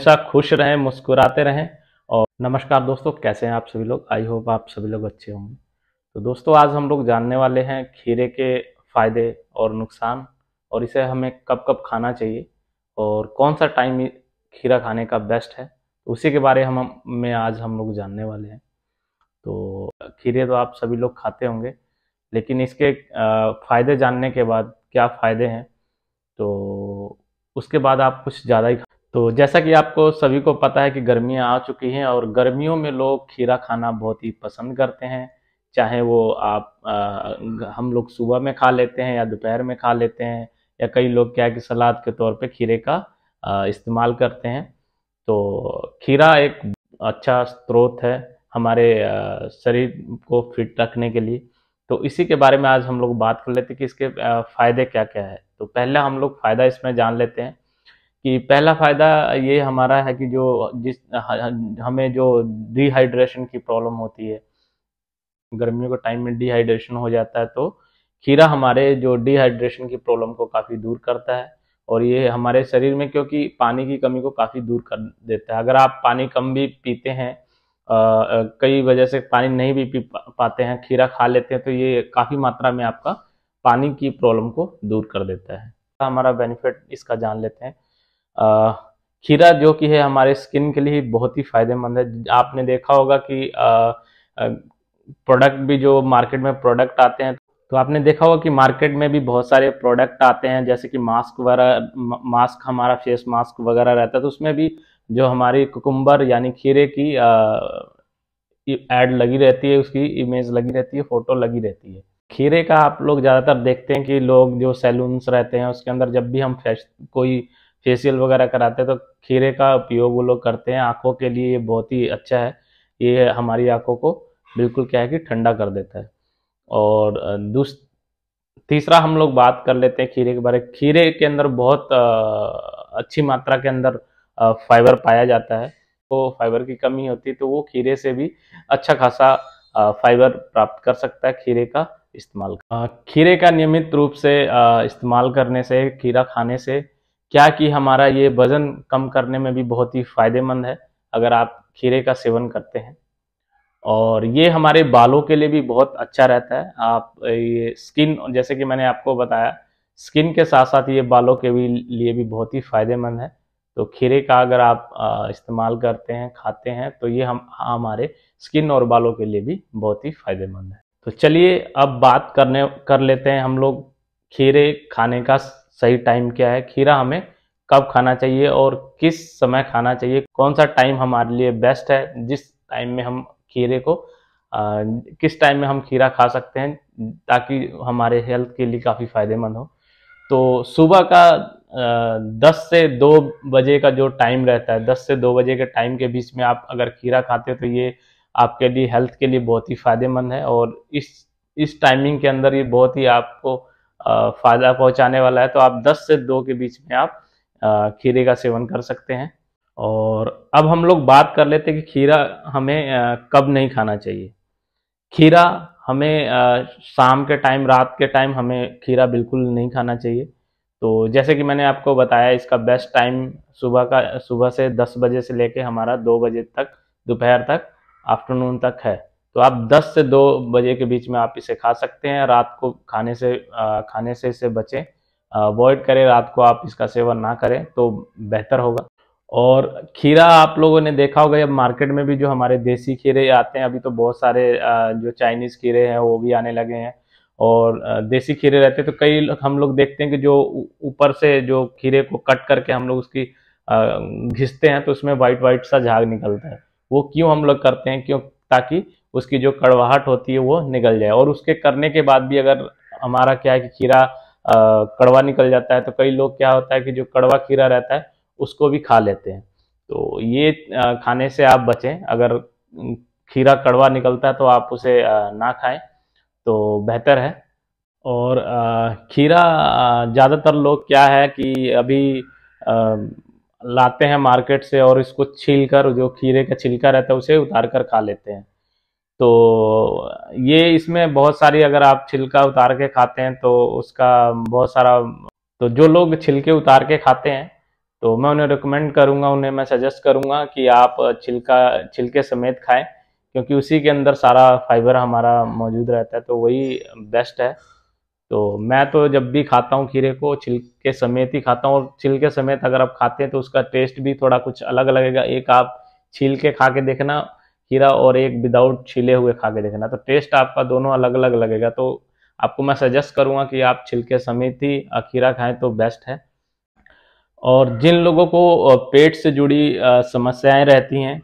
हमेशा खुश रहें मुस्कुराते रहें और नमस्कार दोस्तों कैसे हैं आप सभी लोग आई होप आप सभी लोग अच्छे होंगे तो दोस्तों आज हम लोग जानने वाले हैं खीरे के फ़ायदे और नुकसान और इसे हमें कब कब खाना चाहिए और कौन सा टाइम खीरा खाने का बेस्ट है तो उसी के बारे हम में आज हम लोग जानने वाले हैं तो खीरे तो आप सभी लोग खाते होंगे लेकिन इसके फ़ायदे जानने के बाद क्या फ़ायदे हैं तो उसके बाद आप कुछ ज़्यादा ही तो जैसा कि आपको सभी को पता है कि गर्मियाँ आ चुकी हैं और गर्मियों में लोग खीरा खाना बहुत ही पसंद करते हैं चाहे वो आप आ, हम लोग सुबह में खा लेते हैं या दोपहर में खा लेते हैं या कई लोग क्या है कि सलाद के तौर पे खीरे का इस्तेमाल करते हैं तो खीरा एक अच्छा स्रोत है हमारे शरीर को फिट रखने के लिए तो इसी के बारे में आज हम लोग बात कर लेते हैं कि इसके फ़ायदे क्या क्या है तो पहले हम लोग फ़ायदा इसमें जान लेते हैं कि पहला फ़ायदा ये हमारा है कि जो जिस हमें जो डिहाइड्रेशन की प्रॉब्लम होती है गर्मियों के टाइम में डिहाइड्रेशन हो जाता है तो खीरा हमारे जो डिहाइड्रेशन की प्रॉब्लम को काफ़ी दूर करता है और ये हमारे शरीर में क्योंकि पानी की कमी को काफ़ी दूर कर देता है अगर आप पानी कम भी पीते हैं कई वजह से पानी नहीं भी पी पाते हैं खीरा खा लेते हैं तो ये काफ़ी मात्रा में आपका पानी की प्रॉब्लम को दूर कर देता है हमारा बेनिफिट इसका जान लेते हैं खीरा जो कि है हमारे स्किन के लिए बहुत ही फायदेमंद है आपने देखा होगा कि प्रोडक्ट भी जो मार्केट में प्रोडक्ट आते हैं तो आपने देखा होगा कि मार्केट में भी बहुत सारे प्रोडक्ट आते हैं जैसे कि मास्क वगैरह मास्क हमारा फेस मास्क वगैरह रहता है तो उसमें भी जो हमारी कुकुम्बर यानी खीरे की एड लगी रहती है उसकी इमेज लगी रहती है फोटो लगी रहती है खीरे का आप लोग ज़्यादातर देखते हैं कि लोग जो सैलून्स रहते हैं उसके अंदर जब भी हम कोई फेशियल वगैरह कराते हैं तो खीरे का उपयोग वो लोग करते हैं आँखों के लिए ये बहुत ही अच्छा है ये हमारी आँखों को बिल्कुल क्या है कि ठंडा कर देता है और दूस तीसरा हम लोग बात कर लेते हैं खीरे के बारे में खीरे के अंदर बहुत अच्छी मात्रा के अंदर फाइबर पाया जाता है तो फाइबर की कमी होती है तो वो खीरे से भी अच्छा खासा फाइबर प्राप्त कर सकता है खीरे का इस्तेमाल खीरे का नियमित रूप से इस्तेमाल करने से खीरा खाने से क्या कि हमारा ये वजन कम करने में भी बहुत ही फायदेमंद है अगर आप खीरे का सेवन करते हैं और ये हमारे बालों के लिए भी बहुत अच्छा रहता है आप ये स्किन जैसे कि मैंने आपको बताया स्किन के साथ साथ ये बालों के भी लिए भी बहुत ही फायदेमंद है तो खीरे का अगर आप इस्तेमाल करते हैं खाते हैं तो ये हम हमारे स्किन और बालों के लिए भी बहुत ही फायदेमंद है तो चलिए अब बात करने कर लेते हैं हम लोग खीरे खाने का सही टाइम क्या है खीरा हमें कब खाना चाहिए और किस समय खाना चाहिए कौन सा टाइम हमारे लिए बेस्ट है जिस टाइम में हम खीरे को आ, किस टाइम में हम खीरा खा सकते हैं ताकि हमारे हेल्थ के लिए काफ़ी फायदेमंद हो तो सुबह का दस से दो बजे का जो टाइम रहता है दस से दो बजे के टाइम के बीच में आप अगर खीरा खाते हो तो ये आपके लिए हेल्थ के लिए बहुत ही फायदेमंद है और इस इस टाइमिंग के अंदर ये बहुत ही आपको फ़ायदा पहुंचाने वाला है तो आप 10 से 2 के बीच में आप खीरे का सेवन कर सकते हैं और अब हम लोग बात कर लेते हैं कि खीरा हमें कब नहीं खाना चाहिए खीरा हमें शाम के टाइम रात के टाइम हमें खीरा बिल्कुल नहीं खाना चाहिए तो जैसे कि मैंने आपको बताया इसका बेस्ट टाइम सुबह का सुबह से 10 बजे से लेके हमारा 2 बजे तक दोपहर तक आफ्टरनून तक है तो आप 10 से 2 बजे के बीच में आप इसे खा सकते हैं रात को खाने से आ, खाने से इसे बचें अवॉइड करें रात को आप इसका सेवन ना करें तो बेहतर होगा और खीरा आप लोगों ने देखा होगा अब मार्केट में भी जो हमारे देसी खीरे आते हैं अभी तो बहुत सारे जो चाइनीज़ खीरे हैं वो भी आने लगे हैं और देसी खीरे रहते हैं तो कई हम लोग देखते हैं कि जो ऊपर से जो खीरे को कट करके हम लोग उसकी घिसते हैं तो उसमें वाइट वाइट सा झाग निकलता है वो क्यों हम लोग करते हैं क्यों ताकि उसकी जो कड़वाहट होती है वो निकल जाए और उसके करने के बाद भी अगर हमारा क्या है कि खीरा कड़वा निकल जाता है तो कई लोग क्या होता है कि जो कड़वा खीरा रहता है उसको भी खा लेते हैं तो ये खाने से आप बचें अगर खीरा कड़वा निकलता है तो आप उसे ना खाएं तो बेहतर है और खीरा ज़्यादातर लोग क्या है कि अभी लाते हैं मार्केट से और इसको छील कर जो खीरे का छिलका रहता है उसे उतार कर खा लेते हैं तो ये इसमें बहुत सारी अगर आप छिलका उतार के खाते हैं तो उसका बहुत सारा तो जो लोग छिलके उतार के खाते हैं तो मैं उन्हें रिकमेंड करूंगा उन्हें मैं सजेस्ट करूंगा कि आप छिलका छिलके समेत खाएं क्योंकि उसी के अंदर सारा फाइबर हमारा मौजूद रहता है तो वही बेस्ट है तो मैं तो जब भी खाता हूँ खीरे को छिलके समेत ही खाता हूँ और छिलके समेत अगर आप खाते हैं तो उसका टेस्ट भी थोड़ा कुछ अलग लगेगा एक आप छील के खा के देखना खीरा और एक विदाउट छिले हुए खा के देखना तो टेस्ट आपका दोनों अलग अलग लगेगा तो आपको मैं सजेस्ट करूँगा कि आप छिलके समेत ही खीरा खाएँ तो बेस्ट है और जिन लोगों को पेट से जुड़ी समस्याएँ रहती हैं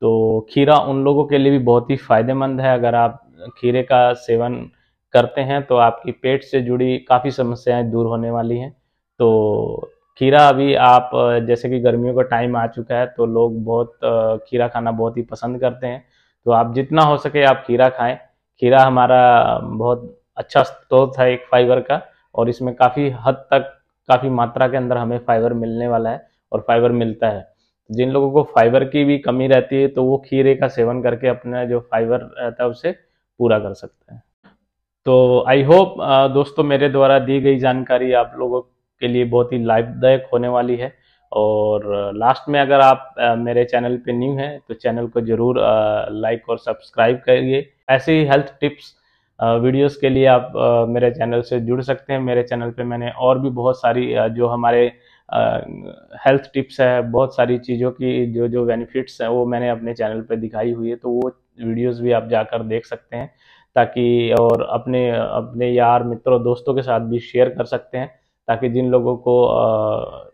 तो खीरा उन लोगों के लिए भी बहुत ही फ़ायदेमंद है अगर आप खीरे का सेवन करते हैं तो आपकी पेट से जुड़ी काफ़ी समस्याएं दूर होने वाली हैं तो खीरा अभी आप जैसे कि गर्मियों का टाइम आ चुका है तो लोग बहुत खीरा खाना बहुत ही पसंद करते हैं तो आप जितना हो सके आप खीरा खाएं खीरा हमारा बहुत अच्छा स्रोत है एक फाइबर का और इसमें काफ़ी हद तक काफ़ी मात्रा के अंदर हमें फाइबर मिलने वाला है और फाइबर मिलता है जिन लोगों को फाइबर की भी कमी रहती है तो वो खीरे का सेवन करके अपना जो फाइबर रहता है उसे पूरा कर सकते हैं तो आई होप uh, दोस्तों मेरे द्वारा दी गई जानकारी आप लोगों के लिए बहुत ही लाभदायक होने वाली है और लास्ट uh, में अगर आप uh, मेरे चैनल पे न्यू हैं तो चैनल को ज़रूर लाइक और सब्सक्राइब करिए ऐसे ही हेल्थ टिप्स वीडियोस के लिए आप मेरे चैनल से जुड़ सकते हैं मेरे चैनल पे मैंने और भी बहुत सारी जो हमारे हेल्थ टिप्स है बहुत सारी चीज़ों की जो जो बेनिफिट्स हैं वो मैंने अपने चैनल पर दिखाई हुई है तो वो वीडियोज़ भी आप जाकर देख सकते हैं ताकि और अपने अपने यार मित्रों दोस्तों के साथ भी शेयर कर सकते हैं ताकि जिन लोगों को आ,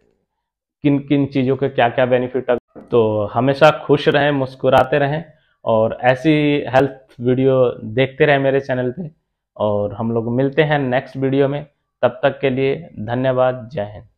किन किन चीज़ों के क्या क्या बेनिफिट तो हमेशा खुश रहें मुस्कुराते रहें और ऐसी हेल्थ वीडियो देखते रहें मेरे चैनल पे और हम लोग मिलते हैं नेक्स्ट वीडियो में तब तक के लिए धन्यवाद जय हिंद